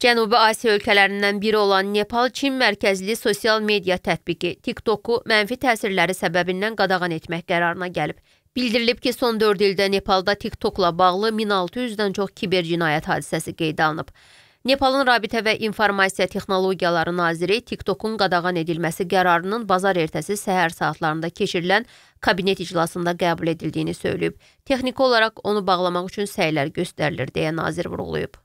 Cənubi Asiya ölkələrindən biri olan Nepal Çin mərkəzli sosial media tətbiqi TikTok-u mənfi təsirləri səbəbindən qadağan etmək qərarına gəlib. Bildirilib ki, son 4 ildə Nepalda TikTokla bağlı 1600-dən çox kiber cinayət hadisəsi qeydə alınıb. Nepalın Rabitə və İnformasiya Texnologiyaları Naziri TikTokun qadağan edilməsi qərarının bazar ertəsi səhər saatlarında keçirilən kabinet iclasında qəbul edildiyini söyləyib. Texniki olaraq onu bağlamaq üçün səylər göstərilir deyə nazir vurğulayıb.